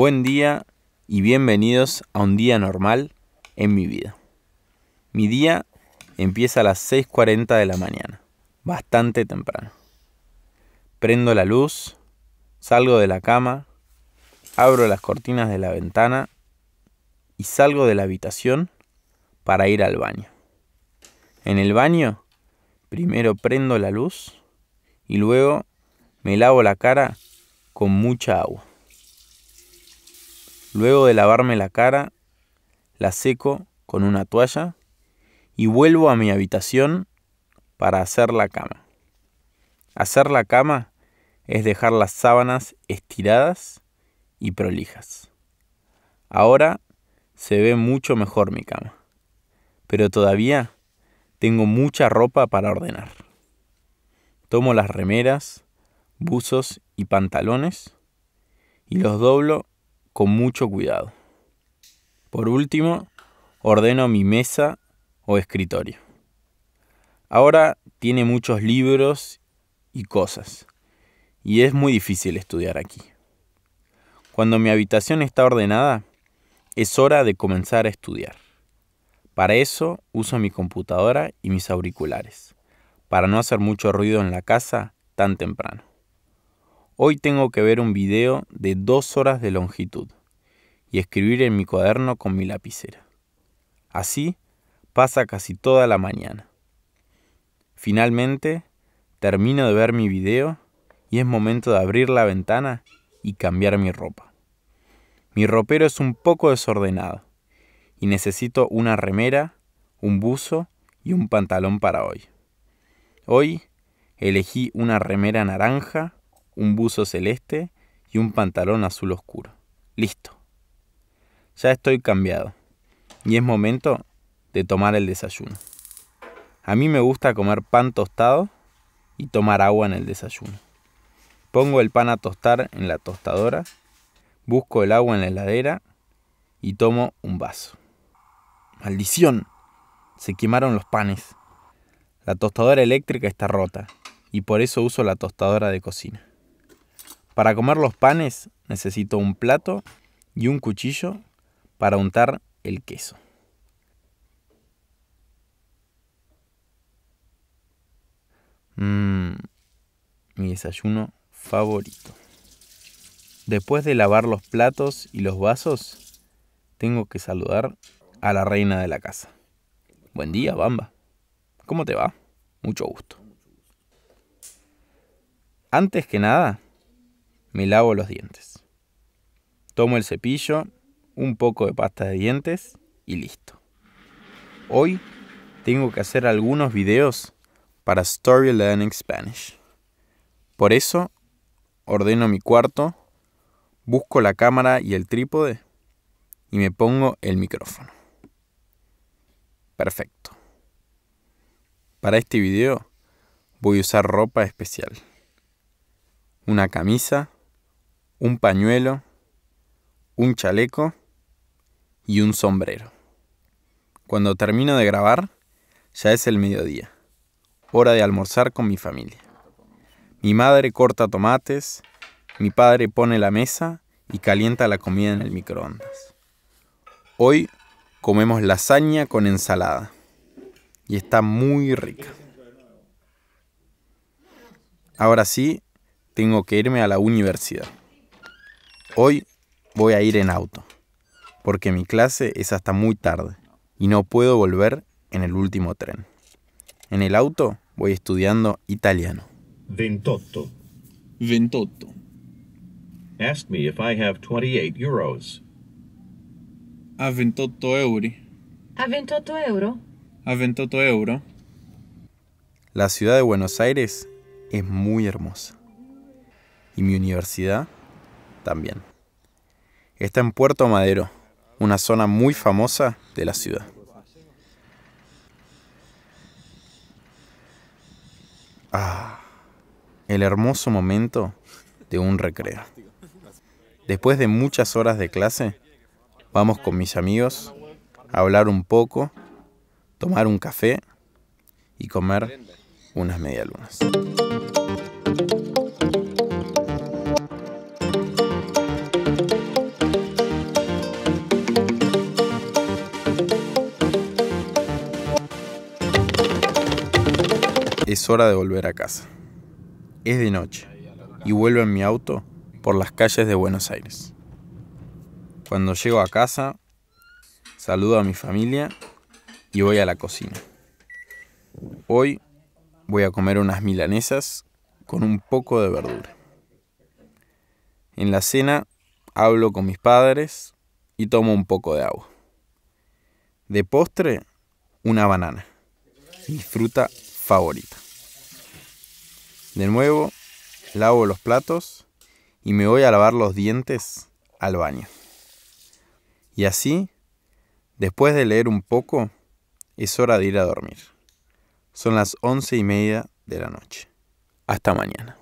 Buen día y bienvenidos a un día normal en mi vida. Mi día empieza a las 6.40 de la mañana, bastante temprano. Prendo la luz, salgo de la cama, abro las cortinas de la ventana y salgo de la habitación para ir al baño. En el baño, primero prendo la luz y luego me lavo la cara con mucha agua. Luego de lavarme la cara, la seco con una toalla y vuelvo a mi habitación para hacer la cama. Hacer la cama es dejar las sábanas estiradas y prolijas. Ahora se ve mucho mejor mi cama, pero todavía tengo mucha ropa para ordenar. Tomo las remeras, buzos y pantalones y los doblo con mucho cuidado. Por último, ordeno mi mesa o escritorio. Ahora tiene muchos libros y cosas, y es muy difícil estudiar aquí. Cuando mi habitación está ordenada, es hora de comenzar a estudiar. Para eso uso mi computadora y mis auriculares, para no hacer mucho ruido en la casa tan temprano. Hoy tengo que ver un video de dos horas de longitud y escribir en mi cuaderno con mi lapicera. Así pasa casi toda la mañana. Finalmente, termino de ver mi video y es momento de abrir la ventana y cambiar mi ropa. Mi ropero es un poco desordenado y necesito una remera, un buzo y un pantalón para hoy. Hoy elegí una remera naranja un buzo celeste y un pantalón azul oscuro. Listo. Ya estoy cambiado. Y es momento de tomar el desayuno. A mí me gusta comer pan tostado y tomar agua en el desayuno. Pongo el pan a tostar en la tostadora, busco el agua en la heladera y tomo un vaso. ¡Maldición! Se quemaron los panes. La tostadora eléctrica está rota y por eso uso la tostadora de cocina. Para comer los panes necesito un plato y un cuchillo para untar el queso. Mm, mi desayuno favorito. Después de lavar los platos y los vasos, tengo que saludar a la reina de la casa. Buen día, Bamba. ¿Cómo te va? Mucho gusto. Antes que nada, me lavo los dientes. Tomo el cepillo, un poco de pasta de dientes y listo. Hoy tengo que hacer algunos videos para Story Learning Spanish. Por eso, ordeno mi cuarto, busco la cámara y el trípode y me pongo el micrófono. Perfecto. Para este video voy a usar ropa especial. Una camisa, un pañuelo, un chaleco y un sombrero. Cuando termino de grabar, ya es el mediodía, hora de almorzar con mi familia. Mi madre corta tomates, mi padre pone la mesa y calienta la comida en el microondas. Hoy comemos lasaña con ensalada y está muy rica. Ahora sí, tengo que irme a la universidad. Hoy voy a ir en auto, porque mi clase es hasta muy tarde y no puedo volver en el último tren. En el auto voy estudiando italiano. 28. 28. Ask me if I have 28 euros. A 28 euro. A 28 euro. A 28 euro. La ciudad de Buenos Aires es muy hermosa. Y mi universidad también. Está en Puerto Madero, una zona muy famosa de la ciudad. Ah, el hermoso momento de un recreo. Después de muchas horas de clase, vamos con mis amigos a hablar un poco, tomar un café y comer unas medialunas. Es hora de volver a casa. Es de noche y vuelvo en mi auto por las calles de Buenos Aires. Cuando llego a casa, saludo a mi familia y voy a la cocina. Hoy voy a comer unas milanesas con un poco de verdura. En la cena hablo con mis padres y tomo un poco de agua. De postre, una banana. Disfruta favorita. De nuevo, lavo los platos y me voy a lavar los dientes al baño. Y así, después de leer un poco, es hora de ir a dormir. Son las once y media de la noche. Hasta mañana.